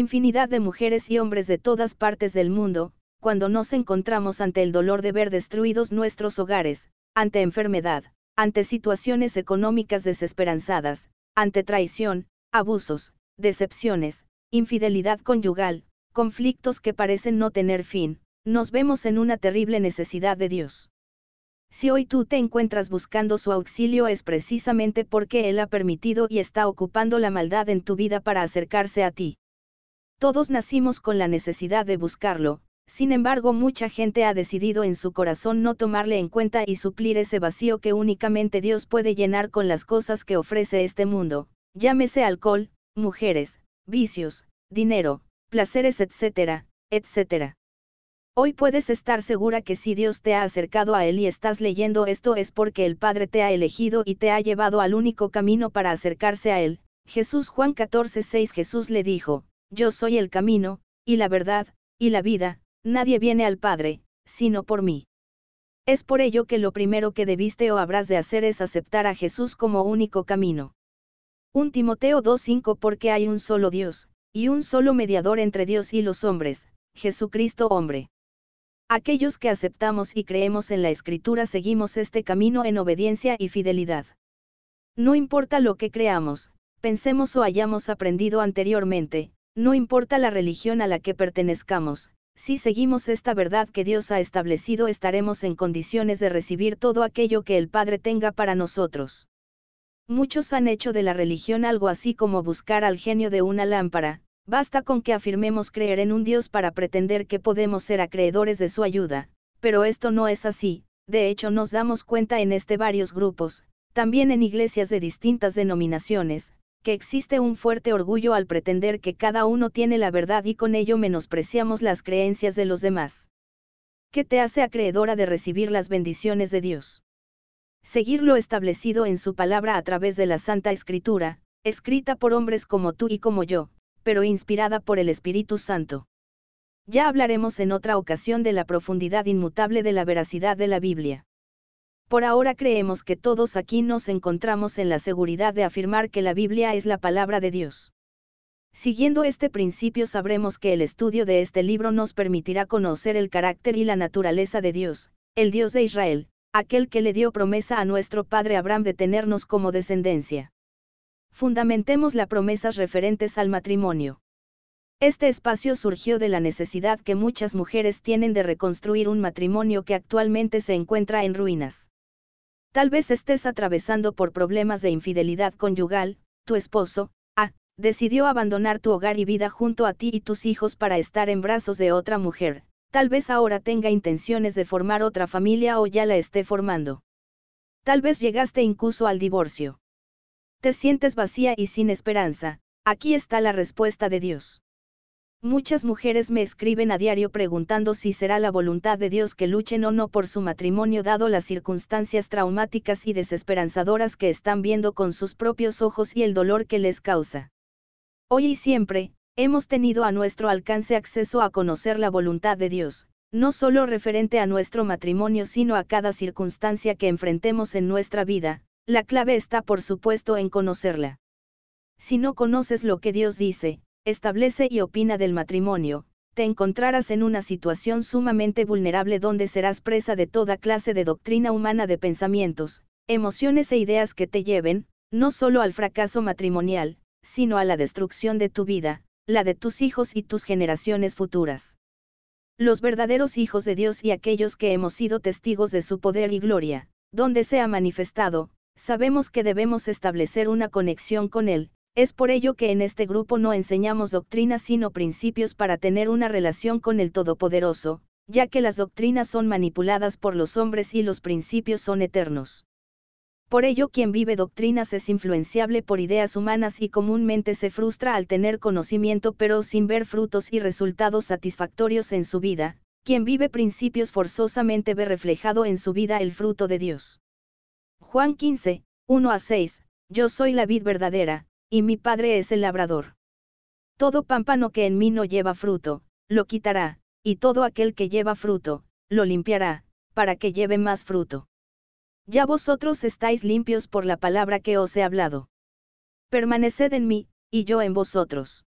Infinidad de mujeres y hombres de todas partes del mundo, cuando nos encontramos ante el dolor de ver destruidos nuestros hogares, ante enfermedad, ante situaciones económicas desesperanzadas, ante traición, abusos, decepciones, infidelidad conyugal, conflictos que parecen no tener fin, nos vemos en una terrible necesidad de Dios. Si hoy tú te encuentras buscando su auxilio es precisamente porque Él ha permitido y está ocupando la maldad en tu vida para acercarse a ti. Todos nacimos con la necesidad de buscarlo, sin embargo mucha gente ha decidido en su corazón no tomarle en cuenta y suplir ese vacío que únicamente Dios puede llenar con las cosas que ofrece este mundo, llámese alcohol, mujeres, vicios, dinero, placeres, etcétera, etcétera. Hoy puedes estar segura que si Dios te ha acercado a Él y estás leyendo esto es porque el Padre te ha elegido y te ha llevado al único camino para acercarse a Él. Jesús Juan 14:6 Jesús le dijo, yo soy el camino, y la verdad, y la vida, nadie viene al Padre, sino por mí. Es por ello que lo primero que debiste o habrás de hacer es aceptar a Jesús como único camino. 1 Timoteo 2.5 Porque hay un solo Dios, y un solo mediador entre Dios y los hombres, Jesucristo hombre. Aquellos que aceptamos y creemos en la Escritura seguimos este camino en obediencia y fidelidad. No importa lo que creamos, pensemos o hayamos aprendido anteriormente, no importa la religión a la que pertenezcamos, si seguimos esta verdad que Dios ha establecido estaremos en condiciones de recibir todo aquello que el Padre tenga para nosotros. Muchos han hecho de la religión algo así como buscar al genio de una lámpara, basta con que afirmemos creer en un Dios para pretender que podemos ser acreedores de su ayuda, pero esto no es así, de hecho nos damos cuenta en este varios grupos, también en iglesias de distintas denominaciones, que existe un fuerte orgullo al pretender que cada uno tiene la verdad y con ello menospreciamos las creencias de los demás. ¿Qué te hace acreedora de recibir las bendiciones de Dios? Seguir lo establecido en su palabra a través de la Santa Escritura, escrita por hombres como tú y como yo, pero inspirada por el Espíritu Santo. Ya hablaremos en otra ocasión de la profundidad inmutable de la veracidad de la Biblia. Por ahora creemos que todos aquí nos encontramos en la seguridad de afirmar que la Biblia es la palabra de Dios. Siguiendo este principio sabremos que el estudio de este libro nos permitirá conocer el carácter y la naturaleza de Dios, el Dios de Israel, aquel que le dio promesa a nuestro padre Abraham de tenernos como descendencia. Fundamentemos las promesas referentes al matrimonio. Este espacio surgió de la necesidad que muchas mujeres tienen de reconstruir un matrimonio que actualmente se encuentra en ruinas. Tal vez estés atravesando por problemas de infidelidad conyugal, tu esposo, A, ah, decidió abandonar tu hogar y vida junto a ti y tus hijos para estar en brazos de otra mujer, tal vez ahora tenga intenciones de formar otra familia o ya la esté formando. Tal vez llegaste incluso al divorcio. Te sientes vacía y sin esperanza, aquí está la respuesta de Dios. Muchas mujeres me escriben a diario preguntando si será la voluntad de Dios que luchen o no por su matrimonio dado las circunstancias traumáticas y desesperanzadoras que están viendo con sus propios ojos y el dolor que les causa. Hoy y siempre, hemos tenido a nuestro alcance acceso a conocer la voluntad de Dios, no solo referente a nuestro matrimonio sino a cada circunstancia que enfrentemos en nuestra vida, la clave está por supuesto en conocerla. Si no conoces lo que Dios dice, establece y opina del matrimonio, te encontrarás en una situación sumamente vulnerable donde serás presa de toda clase de doctrina humana de pensamientos, emociones e ideas que te lleven, no solo al fracaso matrimonial, sino a la destrucción de tu vida, la de tus hijos y tus generaciones futuras. Los verdaderos hijos de Dios y aquellos que hemos sido testigos de su poder y gloria, donde se ha manifestado, sabemos que debemos establecer una conexión con Él, es por ello que en este grupo no enseñamos doctrinas sino principios para tener una relación con el Todopoderoso, ya que las doctrinas son manipuladas por los hombres y los principios son eternos. Por ello quien vive doctrinas es influenciable por ideas humanas y comúnmente se frustra al tener conocimiento pero sin ver frutos y resultados satisfactorios en su vida, quien vive principios forzosamente ve reflejado en su vida el fruto de Dios. Juan 15, 1 a 6, Yo soy la vid verdadera, y mi padre es el labrador. Todo pámpano que en mí no lleva fruto, lo quitará, y todo aquel que lleva fruto, lo limpiará, para que lleve más fruto. Ya vosotros estáis limpios por la palabra que os he hablado. Permaneced en mí, y yo en vosotros.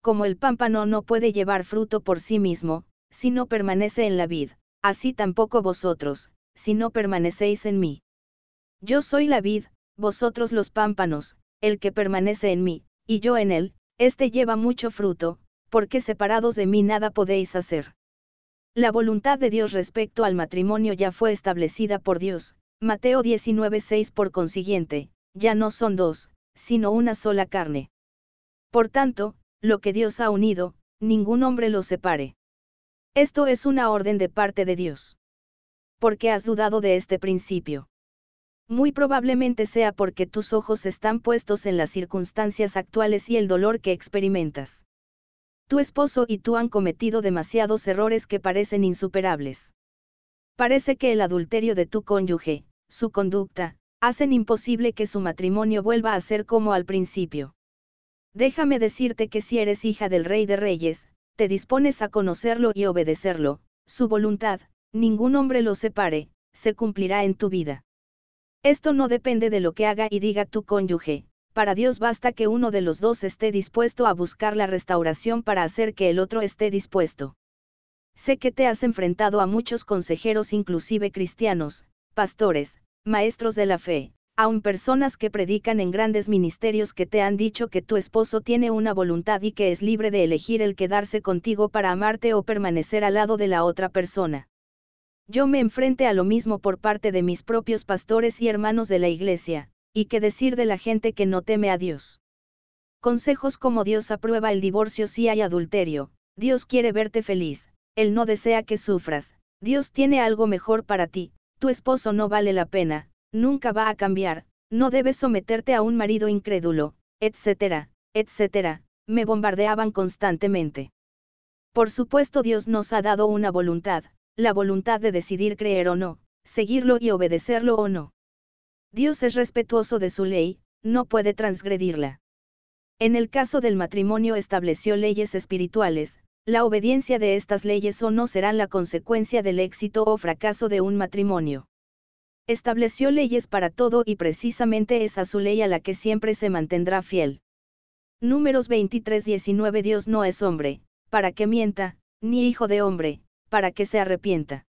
Como el pámpano no puede llevar fruto por sí mismo, si no permanece en la vid, así tampoco vosotros, si no permanecéis en mí. Yo soy la vid, vosotros los pámpanos, el que permanece en mí, y yo en él, éste lleva mucho fruto, porque separados de mí nada podéis hacer. La voluntad de Dios respecto al matrimonio ya fue establecida por Dios, Mateo 19:6 por consiguiente, ya no son dos, sino una sola carne. Por tanto, lo que Dios ha unido, ningún hombre lo separe. Esto es una orden de parte de Dios. Porque has dudado de este principio. Muy probablemente sea porque tus ojos están puestos en las circunstancias actuales y el dolor que experimentas. Tu esposo y tú han cometido demasiados errores que parecen insuperables. Parece que el adulterio de tu cónyuge, su conducta, hacen imposible que su matrimonio vuelva a ser como al principio. Déjame decirte que si eres hija del Rey de Reyes, te dispones a conocerlo y obedecerlo, su voluntad, ningún hombre lo separe, se cumplirá en tu vida. Esto no depende de lo que haga y diga tu cónyuge, para Dios basta que uno de los dos esté dispuesto a buscar la restauración para hacer que el otro esté dispuesto. Sé que te has enfrentado a muchos consejeros, inclusive cristianos, pastores, maestros de la fe, aun personas que predican en grandes ministerios que te han dicho que tu esposo tiene una voluntad y que es libre de elegir el quedarse contigo para amarte o permanecer al lado de la otra persona. Yo me enfrente a lo mismo por parte de mis propios pastores y hermanos de la iglesia, y qué decir de la gente que no teme a Dios. Consejos como Dios aprueba el divorcio si hay adulterio, Dios quiere verte feliz, Él no desea que sufras, Dios tiene algo mejor para ti, tu esposo no vale la pena, nunca va a cambiar, no debes someterte a un marido incrédulo, etcétera, etcétera, me bombardeaban constantemente. Por supuesto Dios nos ha dado una voluntad, la voluntad de decidir creer o no, seguirlo y obedecerlo o no. Dios es respetuoso de su ley, no puede transgredirla. En el caso del matrimonio estableció leyes espirituales, la obediencia de estas leyes o no serán la consecuencia del éxito o fracaso de un matrimonio. Estableció leyes para todo y precisamente es a su ley a la que siempre se mantendrá fiel. Números 23-19 Dios no es hombre, para que mienta, ni hijo de hombre, para que se arrepienta.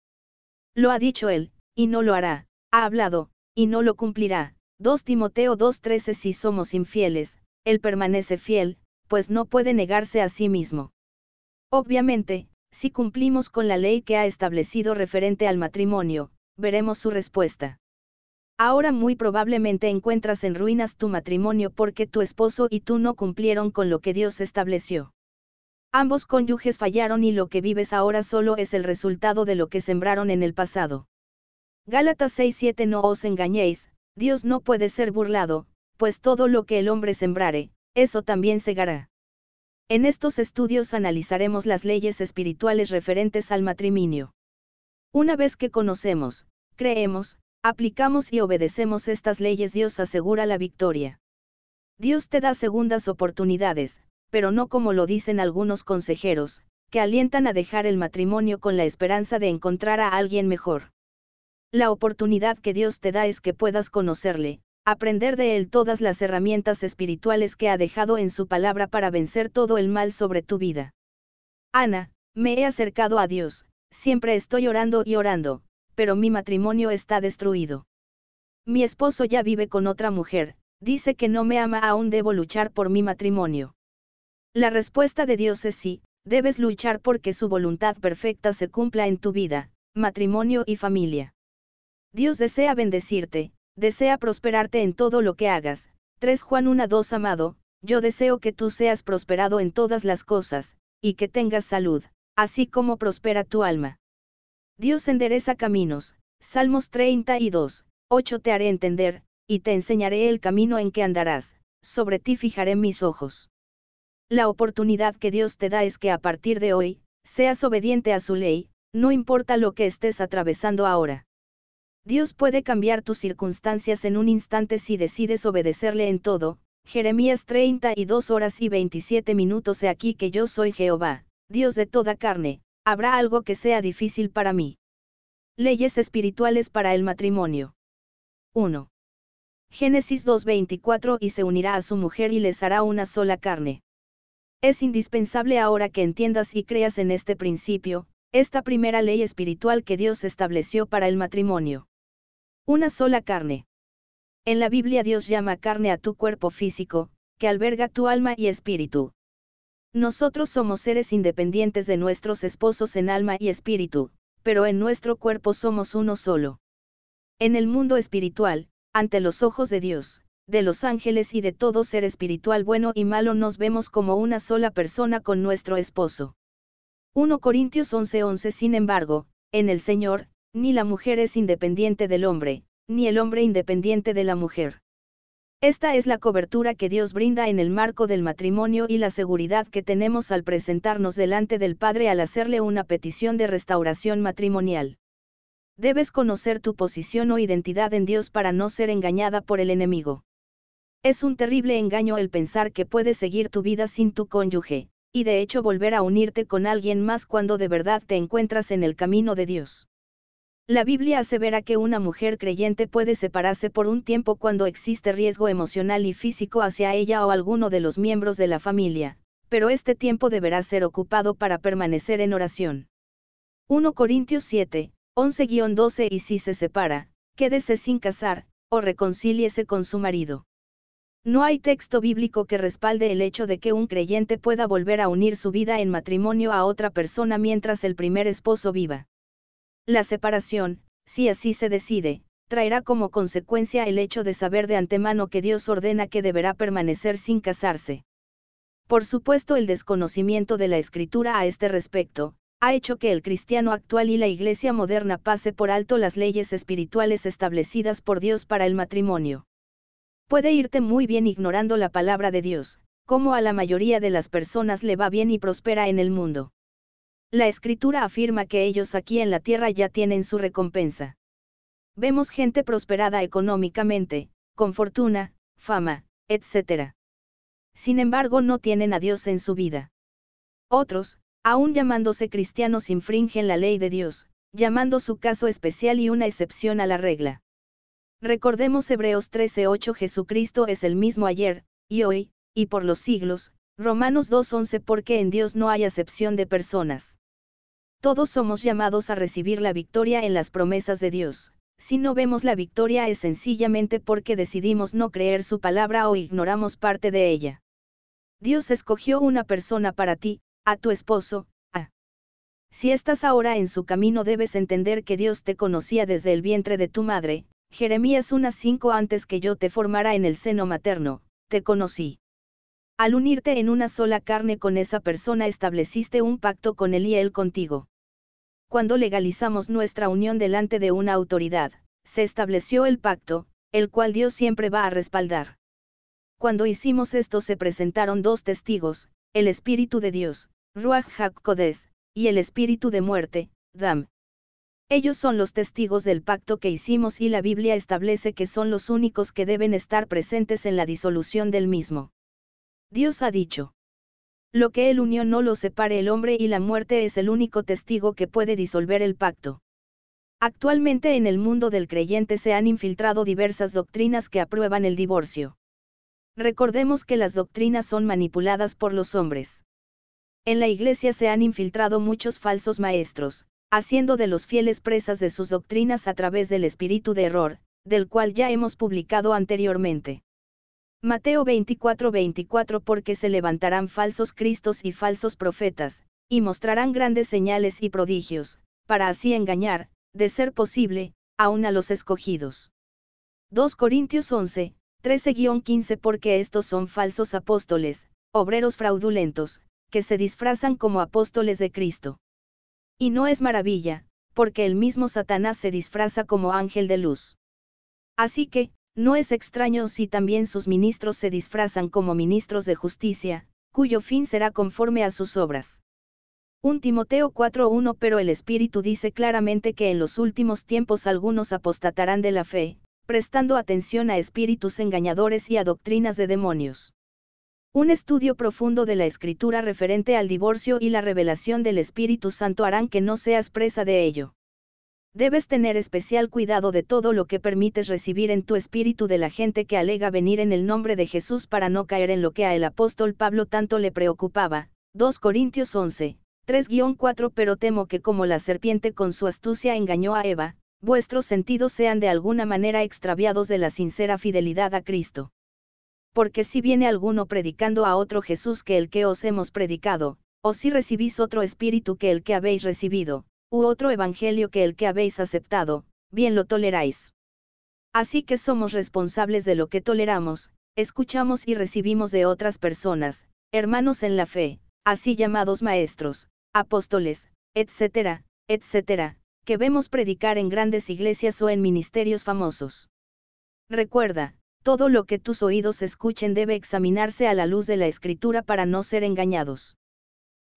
Lo ha dicho él, y no lo hará, ha hablado, y no lo cumplirá. 2 Timoteo 2:13 Si somos infieles, él permanece fiel, pues no puede negarse a sí mismo. Obviamente, si cumplimos con la ley que ha establecido referente al matrimonio, veremos su respuesta. Ahora muy probablemente encuentras en ruinas tu matrimonio porque tu esposo y tú no cumplieron con lo que Dios estableció. Ambos cónyuges fallaron y lo que vives ahora solo es el resultado de lo que sembraron en el pasado. Gálatas 6:7 No os engañéis, Dios no puede ser burlado, pues todo lo que el hombre sembrare, eso también segará. En estos estudios analizaremos las leyes espirituales referentes al matrimonio. Una vez que conocemos, creemos, aplicamos y obedecemos estas leyes, Dios asegura la victoria. Dios te da segundas oportunidades, pero no como lo dicen algunos consejeros, que alientan a dejar el matrimonio con la esperanza de encontrar a alguien mejor. La oportunidad que Dios te da es que puedas conocerle, aprender de él todas las herramientas espirituales que ha dejado en su palabra para vencer todo el mal sobre tu vida. Ana, me he acercado a Dios, siempre estoy orando y orando, pero mi matrimonio está destruido. Mi esposo ya vive con otra mujer, dice que no me ama, aún debo luchar por mi matrimonio. La respuesta de Dios es sí, debes luchar porque su voluntad perfecta se cumpla en tu vida, matrimonio y familia. Dios desea bendecirte, desea prosperarte en todo lo que hagas. 3 Juan 1:2 Amado, yo deseo que tú seas prosperado en todas las cosas, y que tengas salud, así como prospera tu alma. Dios endereza caminos, Salmos 32, 8 Te haré entender, y te enseñaré el camino en que andarás, sobre ti fijaré mis ojos. La oportunidad que Dios te da es que a partir de hoy, seas obediente a su ley, no importa lo que estés atravesando ahora. Dios puede cambiar tus circunstancias en un instante si decides obedecerle en todo. Jeremías 32 horas y 27 minutos he aquí que yo soy Jehová, Dios de toda carne, habrá algo que sea difícil para mí. Leyes espirituales para el matrimonio. 1. Génesis 2:24 y se unirá a su mujer y les hará una sola carne. Es indispensable ahora que entiendas y creas en este principio, esta primera ley espiritual que Dios estableció para el matrimonio. Una sola carne. En la Biblia Dios llama carne a tu cuerpo físico, que alberga tu alma y espíritu. Nosotros somos seres independientes de nuestros esposos en alma y espíritu, pero en nuestro cuerpo somos uno solo. En el mundo espiritual, ante los ojos de Dios, de los ángeles y de todo ser espiritual bueno y malo nos vemos como una sola persona con nuestro esposo. 1 Corintios 11:11 Sin embargo, en el Señor, ni la mujer es independiente del hombre, ni el hombre independiente de la mujer. Esta es la cobertura que Dios brinda en el marco del matrimonio y la seguridad que tenemos al presentarnos delante del Padre al hacerle una petición de restauración matrimonial. Debes conocer tu posición o identidad en Dios para no ser engañada por el enemigo. Es un terrible engaño el pensar que puedes seguir tu vida sin tu cónyuge, y de hecho volver a unirte con alguien más cuando de verdad te encuentras en el camino de Dios. La Biblia asevera que una mujer creyente puede separarse por un tiempo cuando existe riesgo emocional y físico hacia ella o alguno de los miembros de la familia, pero este tiempo deberá ser ocupado para permanecer en oración. 1 Corintios 7, 11-12 Y si se separa, quédese sin casar, o reconcíliese con su marido. No hay texto bíblico que respalde el hecho de que un creyente pueda volver a unir su vida en matrimonio a otra persona mientras el primer esposo viva. La separación, si así se decide, traerá como consecuencia el hecho de saber de antemano que Dios ordena que deberá permanecer sin casarse. Por supuesto el desconocimiento de la escritura a este respecto, ha hecho que el cristiano actual y la iglesia moderna pase por alto las leyes espirituales establecidas por Dios para el matrimonio. Puede irte muy bien ignorando la palabra de Dios, como a la mayoría de las personas le va bien y prospera en el mundo. La escritura afirma que ellos aquí en la tierra ya tienen su recompensa. Vemos gente prosperada económicamente, con fortuna, fama, etc. Sin embargo, no tienen a Dios en su vida. Otros, aún llamándose cristianos, infringen la ley de Dios, llamando su caso especial y una excepción a la regla. Recordemos Hebreos 13:8 Jesucristo es el mismo ayer, y hoy, y por los siglos, Romanos 2:11 porque en Dios no hay acepción de personas. Todos somos llamados a recibir la victoria en las promesas de Dios. Si no vemos la victoria es sencillamente porque decidimos no creer su palabra o ignoramos parte de ella. Dios escogió una persona para ti, a tu esposo, a. Si estás ahora en su camino debes entender que Dios te conocía desde el vientre de tu madre, Jeremías unas cinco antes que yo te formara en el seno materno, te conocí. Al unirte en una sola carne con esa persona estableciste un pacto con él y él contigo. Cuando legalizamos nuestra unión delante de una autoridad, se estableció el pacto, el cual Dios siempre va a respaldar. Cuando hicimos esto se presentaron dos testigos, el Espíritu de Dios, Ruach Hakodesh, y el Espíritu de muerte, Dam, ellos son los testigos del pacto que hicimos y la Biblia establece que son los únicos que deben estar presentes en la disolución del mismo. Dios ha dicho. Lo que el unión no lo separe el hombre y la muerte es el único testigo que puede disolver el pacto. Actualmente en el mundo del creyente se han infiltrado diversas doctrinas que aprueban el divorcio. Recordemos que las doctrinas son manipuladas por los hombres. En la iglesia se han infiltrado muchos falsos maestros, haciendo de los fieles presas de sus doctrinas a través del espíritu de error, del cual ya hemos publicado anteriormente. Mateo 24:24 Porque se levantarán falsos cristos y falsos profetas, y mostrarán grandes señales y prodigios, para así engañar, de ser posible, aún a los escogidos. 2 Corintios 11, 13-15 Porque estos son falsos apóstoles, obreros fraudulentos, que se disfrazan como apóstoles de Cristo. Y no es maravilla, porque el mismo Satanás se disfraza como ángel de luz. Así que, no es extraño si también sus ministros se disfrazan como ministros de justicia, cuyo fin será conforme a sus obras. 1 Timoteo 4:1 Pero el Espíritu dice claramente que en los últimos tiempos algunos apostatarán de la fe, prestando atención a espíritus engañadores y a doctrinas de demonios. Un estudio profundo de la escritura referente al divorcio y la revelación del Espíritu Santo harán que no seas presa de ello. Debes tener especial cuidado de todo lo que permites recibir en tu espíritu de la gente que alega venir en el nombre de Jesús para no caer en lo que a el apóstol Pablo tanto le preocupaba. 2 Corintios 11, 3-4 Pero temo que como la serpiente con su astucia engañó a Eva, vuestros sentidos sean de alguna manera extraviados de la sincera fidelidad a Cristo porque si viene alguno predicando a otro Jesús que el que os hemos predicado, o si recibís otro espíritu que el que habéis recibido, u otro evangelio que el que habéis aceptado, bien lo toleráis. Así que somos responsables de lo que toleramos, escuchamos y recibimos de otras personas, hermanos en la fe, así llamados maestros, apóstoles, etcétera, etcétera, que vemos predicar en grandes iglesias o en ministerios famosos. Recuerda, todo lo que tus oídos escuchen debe examinarse a la luz de la escritura para no ser engañados.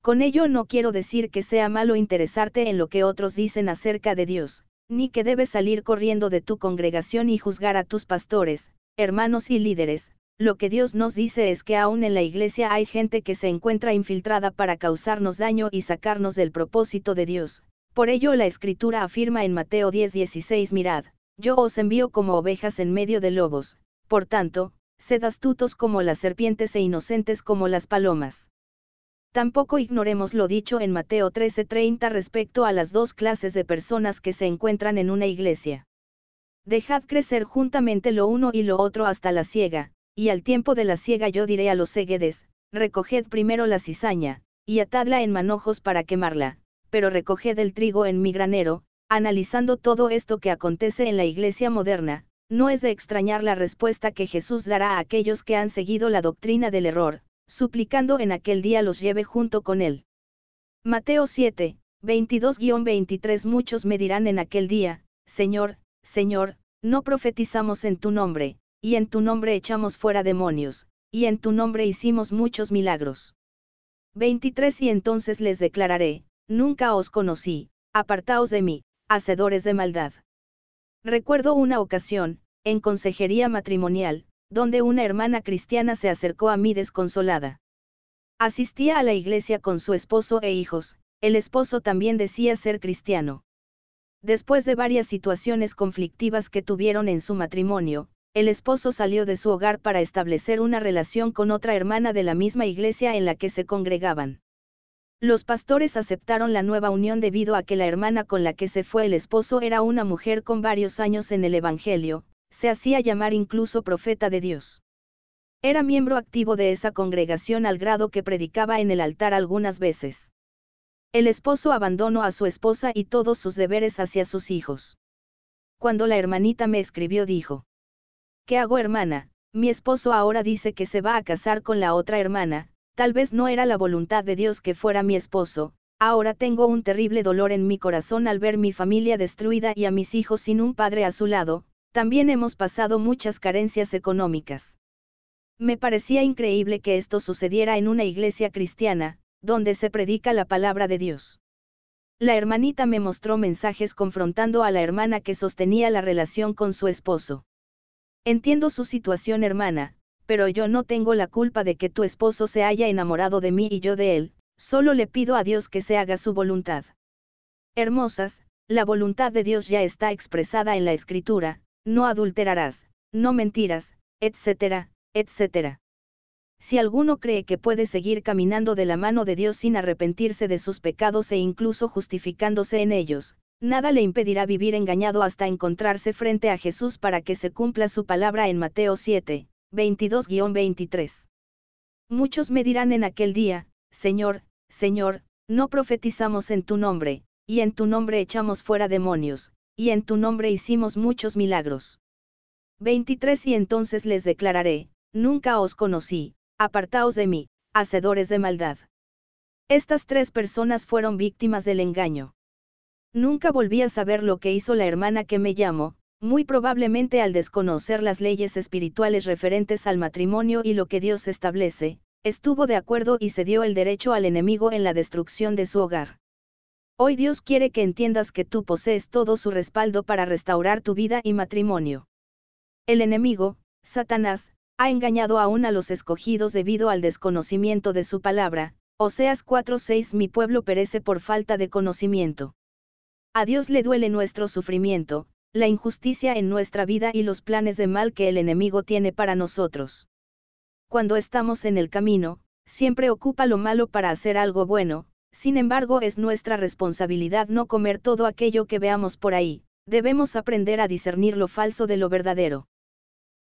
Con ello no quiero decir que sea malo interesarte en lo que otros dicen acerca de Dios, ni que debes salir corriendo de tu congregación y juzgar a tus pastores, hermanos y líderes, lo que Dios nos dice es que aún en la iglesia hay gente que se encuentra infiltrada para causarnos daño y sacarnos del propósito de Dios. Por ello la escritura afirma en Mateo 10:16 mirad, yo os envío como ovejas en medio de lobos, por tanto, sed astutos como las serpientes e inocentes como las palomas. Tampoco ignoremos lo dicho en Mateo 13:30 respecto a las dos clases de personas que se encuentran en una iglesia. Dejad crecer juntamente lo uno y lo otro hasta la siega, y al tiempo de la siega yo diré a los ceguedes, recoged primero la cizaña, y atadla en manojos para quemarla, pero recoged el trigo en mi granero, analizando todo esto que acontece en la iglesia moderna, no es de extrañar la respuesta que Jesús dará a aquellos que han seguido la doctrina del error, suplicando en aquel día los lleve junto con él. Mateo 7, 22-23 Muchos me dirán en aquel día, Señor, Señor, no profetizamos en tu nombre, y en tu nombre echamos fuera demonios, y en tu nombre hicimos muchos milagros. 23 Y entonces les declararé, Nunca os conocí, apartaos de mí, hacedores de maldad. Recuerdo una ocasión, en consejería matrimonial, donde una hermana cristiana se acercó a mí desconsolada. Asistía a la iglesia con su esposo e hijos, el esposo también decía ser cristiano. Después de varias situaciones conflictivas que tuvieron en su matrimonio, el esposo salió de su hogar para establecer una relación con otra hermana de la misma iglesia en la que se congregaban. Los pastores aceptaron la nueva unión debido a que la hermana con la que se fue el esposo era una mujer con varios años en el Evangelio, se hacía llamar incluso profeta de Dios. Era miembro activo de esa congregación al grado que predicaba en el altar algunas veces. El esposo abandonó a su esposa y todos sus deberes hacia sus hijos. Cuando la hermanita me escribió dijo, ¿Qué hago hermana? Mi esposo ahora dice que se va a casar con la otra hermana, Tal vez no era la voluntad de Dios que fuera mi esposo, ahora tengo un terrible dolor en mi corazón al ver mi familia destruida y a mis hijos sin un padre a su lado, también hemos pasado muchas carencias económicas. Me parecía increíble que esto sucediera en una iglesia cristiana, donde se predica la palabra de Dios. La hermanita me mostró mensajes confrontando a la hermana que sostenía la relación con su esposo. Entiendo su situación hermana, pero yo no tengo la culpa de que tu esposo se haya enamorado de mí y yo de él, solo le pido a Dios que se haga su voluntad. Hermosas, la voluntad de Dios ya está expresada en la escritura, no adulterarás, no mentiras, etcétera, etcétera. Si alguno cree que puede seguir caminando de la mano de Dios sin arrepentirse de sus pecados e incluso justificándose en ellos, nada le impedirá vivir engañado hasta encontrarse frente a Jesús para que se cumpla su palabra en Mateo 7, 22-23. Muchos me dirán en aquel día, Señor, Señor, no profetizamos en tu nombre, y en tu nombre echamos fuera demonios, y en tu nombre hicimos muchos milagros. 23 Y entonces les declararé, nunca os conocí, apartaos de mí, hacedores de maldad. Estas tres personas fueron víctimas del engaño. Nunca volví a saber lo que hizo la hermana que me llamó, muy probablemente al desconocer las leyes espirituales referentes al matrimonio y lo que Dios establece, estuvo de acuerdo y cedió el derecho al enemigo en la destrucción de su hogar. Hoy Dios quiere que entiendas que tú posees todo su respaldo para restaurar tu vida y matrimonio. El enemigo, Satanás, ha engañado aún a los escogidos debido al desconocimiento de su palabra, Oseas 4:6 Mi pueblo perece por falta de conocimiento. A Dios le duele nuestro sufrimiento, la injusticia en nuestra vida y los planes de mal que el enemigo tiene para nosotros. Cuando estamos en el camino, siempre ocupa lo malo para hacer algo bueno, sin embargo es nuestra responsabilidad no comer todo aquello que veamos por ahí, debemos aprender a discernir lo falso de lo verdadero.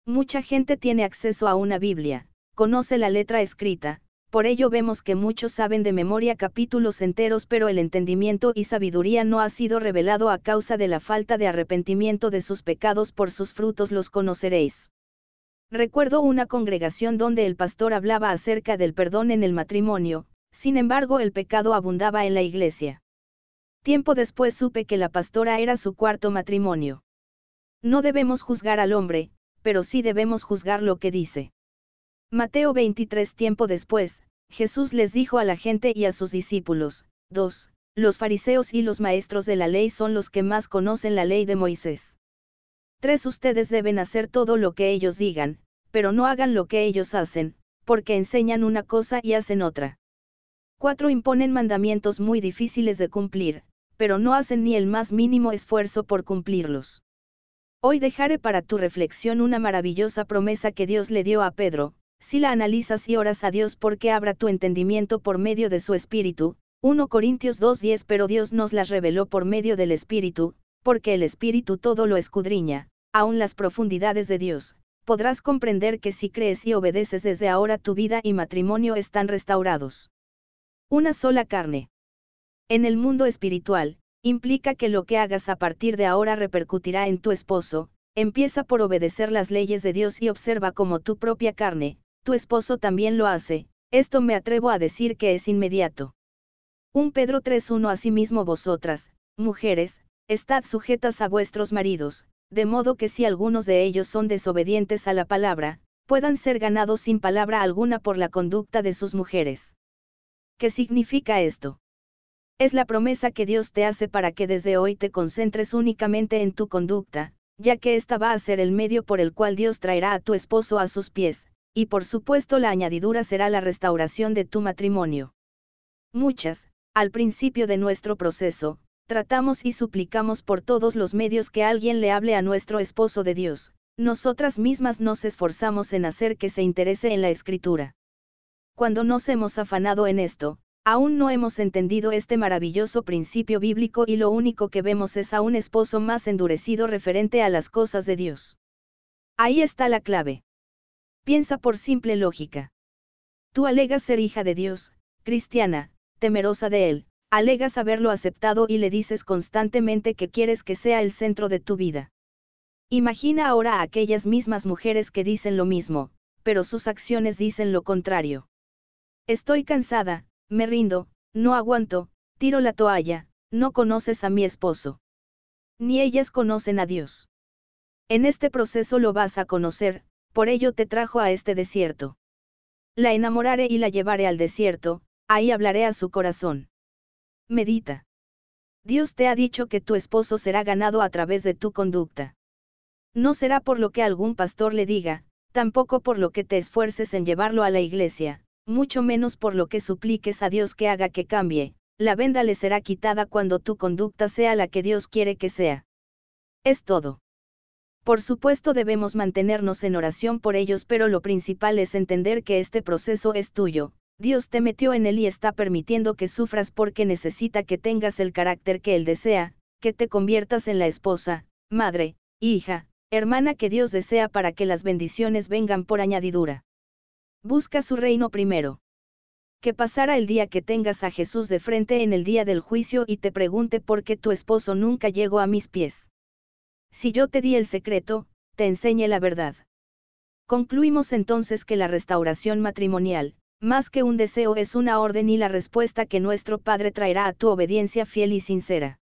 Mucha gente tiene acceso a una Biblia, conoce la letra escrita, por ello vemos que muchos saben de memoria capítulos enteros pero el entendimiento y sabiduría no ha sido revelado a causa de la falta de arrepentimiento de sus pecados por sus frutos los conoceréis. Recuerdo una congregación donde el pastor hablaba acerca del perdón en el matrimonio, sin embargo el pecado abundaba en la iglesia. Tiempo después supe que la pastora era su cuarto matrimonio. No debemos juzgar al hombre, pero sí debemos juzgar lo que dice. Mateo 23 Tiempo después, Jesús les dijo a la gente y a sus discípulos, 2. Los fariseos y los maestros de la ley son los que más conocen la ley de Moisés. 3. Ustedes deben hacer todo lo que ellos digan, pero no hagan lo que ellos hacen, porque enseñan una cosa y hacen otra. 4. Imponen mandamientos muy difíciles de cumplir, pero no hacen ni el más mínimo esfuerzo por cumplirlos. Hoy dejaré para tu reflexión una maravillosa promesa que Dios le dio a Pedro, si la analizas y oras a Dios porque abra tu entendimiento por medio de su Espíritu, 1 Corintios 2.10 pero Dios nos las reveló por medio del Espíritu, porque el Espíritu todo lo escudriña, aun las profundidades de Dios, podrás comprender que si crees y obedeces desde ahora tu vida y matrimonio están restaurados. Una sola carne. En el mundo espiritual, implica que lo que hagas a partir de ahora repercutirá en tu esposo, empieza por obedecer las leyes de Dios y observa como tu propia carne, tu esposo también lo hace, esto me atrevo a decir que es inmediato. Un Pedro 3.1 Asimismo vosotras, mujeres, estad sujetas a vuestros maridos, de modo que si algunos de ellos son desobedientes a la palabra, puedan ser ganados sin palabra alguna por la conducta de sus mujeres. ¿Qué significa esto? Es la promesa que Dios te hace para que desde hoy te concentres únicamente en tu conducta, ya que esta va a ser el medio por el cual Dios traerá a tu esposo a sus pies, y por supuesto la añadidura será la restauración de tu matrimonio. Muchas, al principio de nuestro proceso, tratamos y suplicamos por todos los medios que alguien le hable a nuestro esposo de Dios, nosotras mismas nos esforzamos en hacer que se interese en la escritura. Cuando nos hemos afanado en esto, aún no hemos entendido este maravilloso principio bíblico y lo único que vemos es a un esposo más endurecido referente a las cosas de Dios. Ahí está la clave. Piensa por simple lógica. Tú alegas ser hija de Dios, cristiana, temerosa de Él, alegas haberlo aceptado y le dices constantemente que quieres que sea el centro de tu vida. Imagina ahora a aquellas mismas mujeres que dicen lo mismo, pero sus acciones dicen lo contrario. Estoy cansada, me rindo, no aguanto, tiro la toalla, no conoces a mi esposo. Ni ellas conocen a Dios. En este proceso lo vas a conocer, por ello te trajo a este desierto. La enamoraré y la llevaré al desierto, ahí hablaré a su corazón. Medita. Dios te ha dicho que tu esposo será ganado a través de tu conducta. No será por lo que algún pastor le diga, tampoco por lo que te esfuerces en llevarlo a la iglesia, mucho menos por lo que supliques a Dios que haga que cambie, la venda le será quitada cuando tu conducta sea la que Dios quiere que sea. Es todo. Por supuesto debemos mantenernos en oración por ellos, pero lo principal es entender que este proceso es tuyo. Dios te metió en él y está permitiendo que sufras porque necesita que tengas el carácter que él desea, que te conviertas en la esposa, madre, hija, hermana que Dios desea para que las bendiciones vengan por añadidura. Busca su reino primero. Que pasara el día que tengas a Jesús de frente en el día del juicio y te pregunte por qué tu esposo nunca llegó a mis pies. Si yo te di el secreto, te enseñe la verdad. Concluimos entonces que la restauración matrimonial, más que un deseo es una orden y la respuesta que nuestro Padre traerá a tu obediencia fiel y sincera.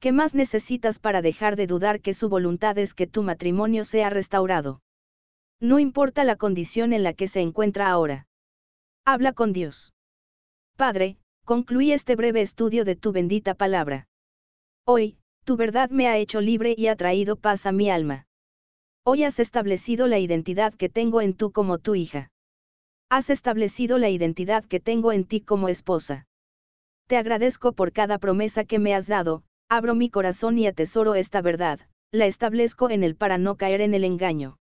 ¿Qué más necesitas para dejar de dudar que su voluntad es que tu matrimonio sea restaurado? No importa la condición en la que se encuentra ahora. Habla con Dios. Padre, concluí este breve estudio de tu bendita palabra. Hoy, tu verdad me ha hecho libre y ha traído paz a mi alma. Hoy has establecido la identidad que tengo en tú como tu hija. Has establecido la identidad que tengo en ti como esposa. Te agradezco por cada promesa que me has dado, abro mi corazón y atesoro esta verdad, la establezco en él para no caer en el engaño.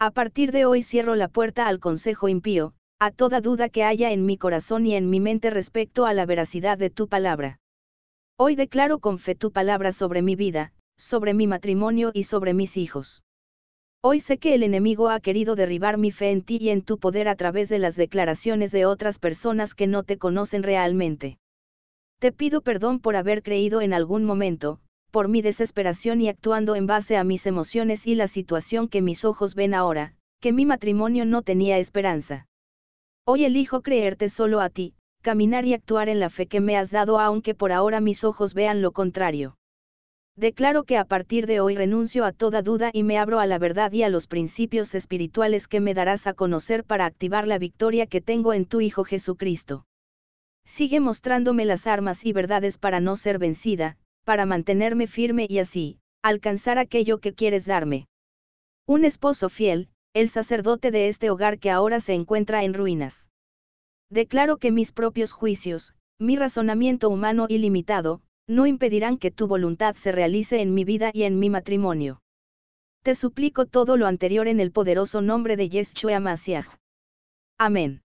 A partir de hoy cierro la puerta al consejo impío, a toda duda que haya en mi corazón y en mi mente respecto a la veracidad de tu palabra. Hoy declaro con fe tu palabra sobre mi vida, sobre mi matrimonio y sobre mis hijos. Hoy sé que el enemigo ha querido derribar mi fe en ti y en tu poder a través de las declaraciones de otras personas que no te conocen realmente. Te pido perdón por haber creído en algún momento, por mi desesperación y actuando en base a mis emociones y la situación que mis ojos ven ahora, que mi matrimonio no tenía esperanza. Hoy elijo creerte solo a ti, caminar y actuar en la fe que me has dado aunque por ahora mis ojos vean lo contrario. Declaro que a partir de hoy renuncio a toda duda y me abro a la verdad y a los principios espirituales que me darás a conocer para activar la victoria que tengo en tu Hijo Jesucristo. Sigue mostrándome las armas y verdades para no ser vencida, para mantenerme firme y así, alcanzar aquello que quieres darme. Un esposo fiel, el sacerdote de este hogar que ahora se encuentra en ruinas. Declaro que mis propios juicios, mi razonamiento humano ilimitado, no impedirán que tu voluntad se realice en mi vida y en mi matrimonio. Te suplico todo lo anterior en el poderoso nombre de Yeshua Masiah. Amén.